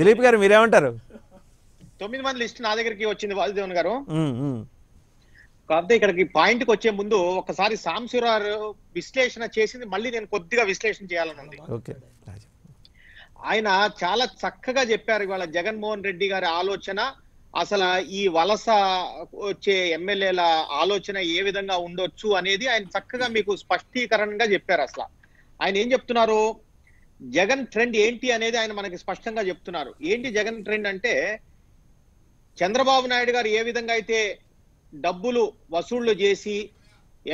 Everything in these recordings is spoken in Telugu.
దిలీప్ గారు మీరేమంటారు తొమ్మిది మంది లిస్ట్ నా దగ్గరికి వచ్చింది వాసుదేవన్ గారు కాకపోతే ఇక్కడికి పాయింట్ కి వచ్చే ముందు ఒకసారి సాంశివరావు విశ్లేషణ చేసింది మళ్ళీ నేను కొద్దిగా విశ్లేషణ చేయాలని ఉంది ఆయన చాలా చక్కగా చెప్పారు ఇవాళ జగన్మోహన్ రెడ్డి గారి ఆలోచన అసలు ఈ వలస వచ్చే ఎమ్మెల్యేల ఆలోచన ఏ విధంగా ఉండొచ్చు అనేది ఆయన చక్కగా మీకు స్పష్టీకరణగా చెప్పారు అసలు ఆయన ఏం చెప్తున్నారు జగన్ ట్రెండ్ ఏంటి అనేది ఆయన మనకి స్పష్టంగా చెప్తున్నారు ఏంటి జగన్ ట్రెండ్ అంటే చంద్రబాబు నాయుడు గారు ఏ విధంగా అయితే డబ్బులు వసూళ్లు చేసి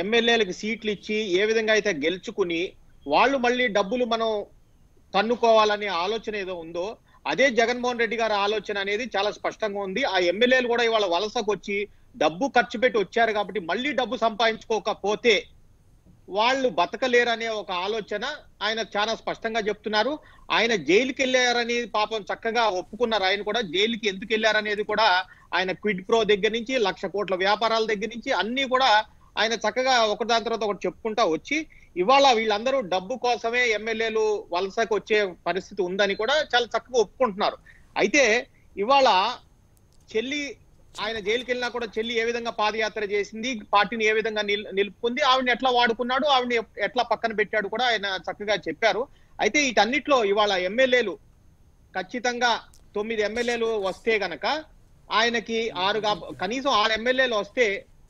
ఎమ్మెల్యేలకు సీట్లు ఇచ్చి ఏ విధంగా అయితే గెలుచుకుని వాళ్ళు మళ్ళీ డబ్బులు మనం తన్నుకోవాలనే ఆలోచన ఏదో ఉందో అదే జగన్మోహన్ రెడ్డి గారి ఆలోచన అనేది చాలా స్పష్టంగా ఉంది ఆ ఎమ్మెల్యేలు కూడా ఇవాళ వలసకు వచ్చి డబ్బు ఖర్చు పెట్టి వచ్చారు కాబట్టి మళ్ళీ డబ్బు సంపాదించుకోకపోతే వాళ్ళు బతకలేరనే ఒక ఆలోచన ఆయన చాలా స్పష్టంగా చెప్తున్నారు ఆయన జైలుకి వెళ్ళారని పాపం చక్కగా ఒప్పుకున్నారు ఆయన కూడా జైలుకి ఎందుకు వెళ్ళారనేది కూడా ఆయన క్విడ్ ప్రో దగ్గర నుంచి లక్ష కోట్ల వ్యాపారాల దగ్గర నుంచి అన్ని కూడా ఆయన చక్కగా ఒకదాని తర్వాత ఒకటి చెప్పుకుంటా వచ్చి ఇవాళ వీళ్ళందరూ డబ్బు కోసమే ఎమ్మెల్యేలు వలసకు వచ్చే పరిస్థితి ఉందని కూడా చాలా చక్కగా ఒప్పుకుంటున్నారు అయితే ఇవాళ చెల్లి ఆయన జైలుకి వెళ్ళినా కూడా చెల్లి ఏ విధంగా పాదయాత్ర చేసింది పార్టీని ఏ విధంగా నిలుపుకుంది ఆవిడని ఎట్లా వాడుకున్నాడు ఆవిడని ఎట్లా పక్కన పెట్టాడు కూడా ఆయన చక్కగా చెప్పారు అయితే వీటన్నిట్లో ఇవాళ ఎమ్మెల్యేలు ఖచ్చితంగా తొమ్మిది ఎమ్మెల్యేలు వస్తే గనక ఆయనకి ఆరు కనీసం ఆరు ఎమ్మెల్యేలు వస్తే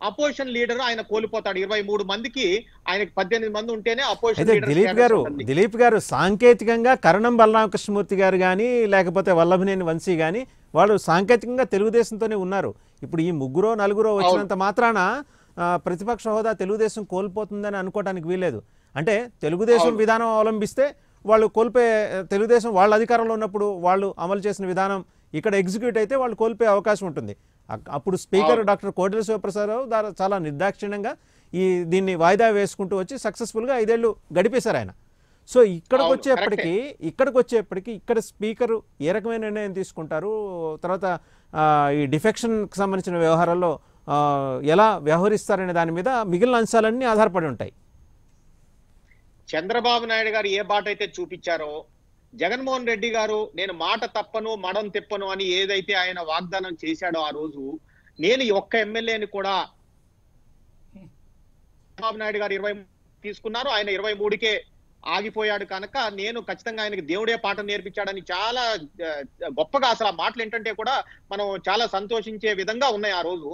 అపోజిషన్ లీడర్ ఆయన కోల్పోతాడు ఇరవై మూడు మందికి ఆయనకి పద్దెనిమిది మంది ఉంటేనే అపోజిషన్ దిలీప్ గారు దిలీప్ గారు సాంకేతికంగా కరణం బలరామకృష్ణమూర్తి గారు కానీ లేకపోతే వల్లభనేని వంశీ కానీ వాళ్ళు సాంకేతికంగా తెలుగుదేశంతోనే ఉన్నారు ఇప్పుడు ఈ ముగ్గురో నలుగురో వచ్చినంత మాత్రాన ప్రతిపక్ష హోదా తెలుగుదేశం కోల్పోతుందని అనుకోవడానికి వీల్లేదు అంటే తెలుగుదేశం విధానం అవలంబిస్తే వాళ్ళు కోల్పోయే తెలుగుదేశం వాళ్ళ అధికారంలో ఉన్నప్పుడు వాళ్ళు అమలు చేసిన విధానం ఇక్కడ ఎగ్జిక్యూట్ అయితే వాళ్ళు కోల్పోయే అవకాశం ఉంటుంది అప్పుడు స్పీకర్ డాక్టర్ కోటల శివప్రసాదరావు చాలా నిర్దాక్షిణ్యంగా ఈ దీన్ని వాయిదా వేసుకుంటూ వచ్చి సక్సెస్ఫుల్గా ఐదేళ్లు గడిపేశారు ఆయన సో ఇక్కడికి వచ్చేప్పటికి ఇక్కడికి వచ్చేప్పటికి ఇక్కడ స్పీకర్ ఏ రకమైన నిర్ణయం తీసుకుంటారు తర్వాత ఈ డిఫెక్షన్కి సంబంధించిన వ్యవహారాల్లో ఎలా వ్యవహరిస్తారనే దాని మీద మిగిలిన అంశాలన్నీ ఆధారపడి ఉంటాయి చంద్రబాబు నాయుడు గారు ఏ బాట అయితే చూపించారో జగన్మోహన్ రెడ్డి గారు నేను మాట తప్పను మడం తిప్పను అని ఏదైతే ఆయన వాగ్దానం చేశాడో ఆ రోజు నేను ఒక్క ఎమ్మెల్యేని కూడా చంద్రబాబు నాయుడు గారు ఇరవై తీసుకున్నారు ఆయన ఇరవై మూడుకే ఆగిపోయాడు కనుక నేను ఖచ్చితంగా ఆయనకి దేవుడే పాఠం నేర్పించాడని చాలా గొప్పగా అసలు ఆ మాటలు ఏంటంటే కూడా మనం చాలా సంతోషించే విధంగా ఉన్నాయి ఆ రోజు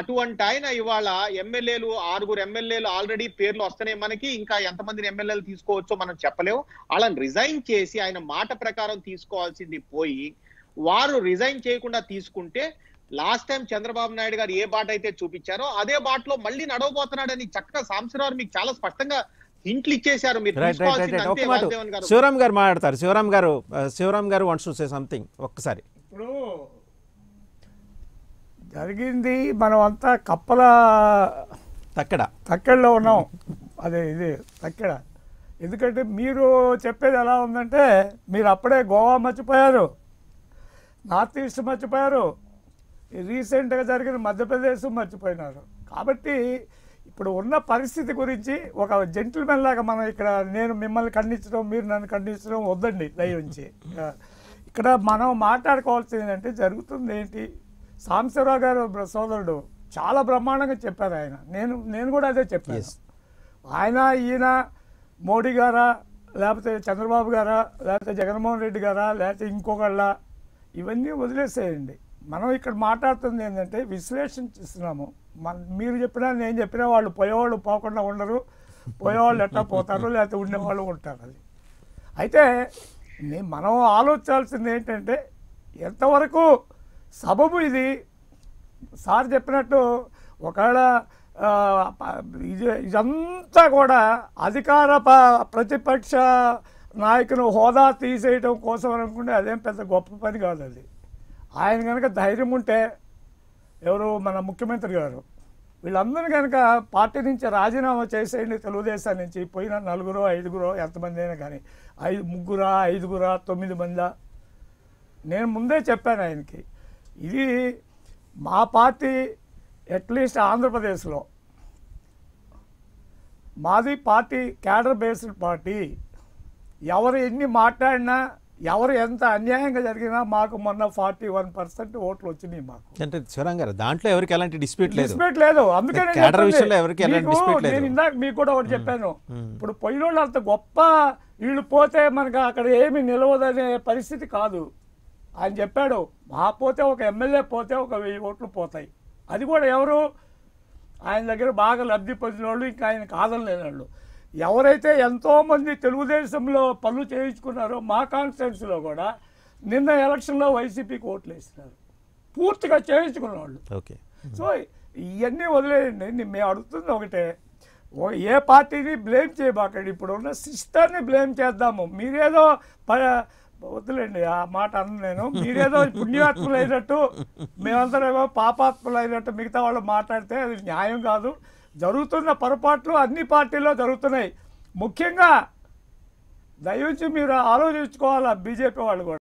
అటువంటి ఆయన ఇవాళ ఎమ్మెల్యేలు ఆరుగురు ఎమ్మెల్యేలు ఆల్రెడీ పేర్లు వస్తున్నాయి మనకి ఇంకా ఎంతమంది ఎమ్మెల్యేలు తీసుకోవచ్చో మనం చెప్పలేము అలా రిజైన్ చేసి ఆయన మాట ప్రకారం తీసుకోవాల్సింది పోయి వారు రిజైన్ చేయకుండా తీసుకుంటే లాస్ట్ టైం చంద్రబాబు నాయుడు గారు ఏ బాట అయితే చూపించారో అదే బాటలో మళ్ళీ నడవబోతున్నాడని చక్కగా సాంశరావు మీకు చాలా స్పష్టంగా ఇంట్లో ఇచ్చేసారు మీరు శివరామ్ గారు మాట్లాడతారు శివరామ్ గారు శివరామ్ గారు వన్ చూసే సే సంథింగ్ ఒక్కసారి ఇప్పుడు జరిగింది మనం అంతా కప్పల తక్కడ తక్కడలో ఉన్నాం అదే ఇది తక్కడ ఎందుకంటే మీరు చెప్పేది ఎలా ఉందంటే మీరు అప్పుడే గోవా మర్చిపోయారు నార్త్ ఈస్ట్ మర్చిపోయారు రీసెంట్గా జరిగిన మధ్యప్రదేశ్ మర్చిపోయినారు కాబట్టి ఇప్పుడు ఉన్న పరిస్థితి గురించి ఒక జెంటిల్మెన్ లాగా మనం ఇక్కడ నేను మిమ్మల్ని ఖండించడం మీరు నన్ను ఖండించడం వద్దండి దయవుంచి ఇక్కడ మనం మాట్లాడుకోవాల్సింది ఏంటంటే జరుగుతుంది ఏంటి సాంశివరావు గారు సోదరుడు చాలా బ్రహ్మాండంగా చెప్పారు ఆయన నేను నేను కూడా అదే చెప్పాను ఆయన ఈయన మోడీ గారా లేకపోతే చంద్రబాబు గారా లేకపోతే జగన్మోహన్ రెడ్డి గారా లేకపోతే ఇంకొకళ్ళ ఇవన్నీ వదిలేసేయండి మనం ఇక్కడ మాట్లాడుతుంది ఏంటంటే విశ్లేషిస్తున్నాము మన మీరు చెప్పినా నేను చెప్పినా వాళ్ళు పోయేవాళ్ళు పోకుండా ఉండరు పోయేవాళ్ళు ఎట్లా పోతారు లేకపోతే ఉండేవాళ్ళు ఉంటారు అది అయితే మనం ఆలోచించాల్సింది ఏంటంటే ఎంతవరకు సబబు ఇది సార్ చెప్పినట్టు ఒకవేళ ఇది ఇదంతా కూడా అధికార ప్రతిపక్ష నాయకును హోదా తీసేయడం కోసం అనుకుంటే అదేం పెద్ద గొప్ప పని కాదు అది ఆయన కనుక ధైర్యం ఉంటే ఎవరు మన ముఖ్యమంత్రి గారు వీళ్ళందరినీ కనుక పార్టీ నుంచి రాజీనామా చేసేయండి తెలుగుదేశం నుంచి పోయిన నలుగురో ఐదుగురో ఎంతమంది అయినా కానీ ఐదు ముగ్గురా ఐదుగురా తొమ్మిది మందా నేను ముందే చెప్పాను ఆయనకి ఇది మా పార్టీ అట్లీస్ట్ ఆంధ్రప్రదేశ్లో మాది పార్టీ క్యాడర్ బేస్డ్ పార్టీ ఎవరు ఎన్ని మాట్లాడినా ఎవరు ఎంత అన్యాయంగా జరిగినా మాకు మొన్న ఫార్టీ వన్ పర్సెంట్ ఓట్లు వచ్చినాయి మాకు అంటే శివరాం గారు దాంట్లో ఎవరికి ఎలాంటి డిస్ప్యూట్ లేదు డిస్ప్యూట్ లేదు అందుకని నేను ఇందాక మీకు కూడా ఒకటి చెప్పాను ఇప్పుడు పోయిన వాళ్ళు అంత గొప్ప వీళ్ళు పోతే మనకు అక్కడ ఏమి నిలవదనే పరిస్థితి కాదు ఆయన చెప్పాడు మా పోతే ఒక ఎమ్మెల్యే పోతే ఒక వెయ్యి ఓట్లు పోతాయి అది కూడా ఎవరు ఆయన దగ్గర బాగా లబ్ధి పొందిన వాళ్ళు ఇంకా ఆయన కాదని లేని వాళ్ళు ఎవరైతే ఎంతోమంది తెలుగుదేశంలో పనులు చేయించుకున్నారో మా కాన్స్టిట్యున్సీలో కూడా నిన్న ఎలక్షన్లో వైసీపీకి ఓట్లు వేసినారు పూర్తిగా చేయించుకున్న వాళ్ళు ఓకే సో ఇవన్నీ వదిలేయండి మేము అడుగుతుంది ఒకటే ఏ పార్టీని బ్లేమ్ చేయబాకండి ఇప్పుడు ఉన్న సిస్టర్ని బ్లేమ్ చేద్దాము మీరేదో ప వద్దులేండి ఆ మాట అన్న నేను మీరేదో పుణ్యాత్ములు అయినట్టు మేమందరూ పాపాత్ములు అయినట్టు మిగతా వాళ్ళు మాట్లాడితే అది న్యాయం కాదు జరుగుతున్న పొరపాట్లు అన్ని పార్టీల్లో జరుగుతున్నాయి ముఖ్యంగా దయవుంచి మీరు ఆలోచించుకోవాలా బీజేపీ వాళ్ళు కూడా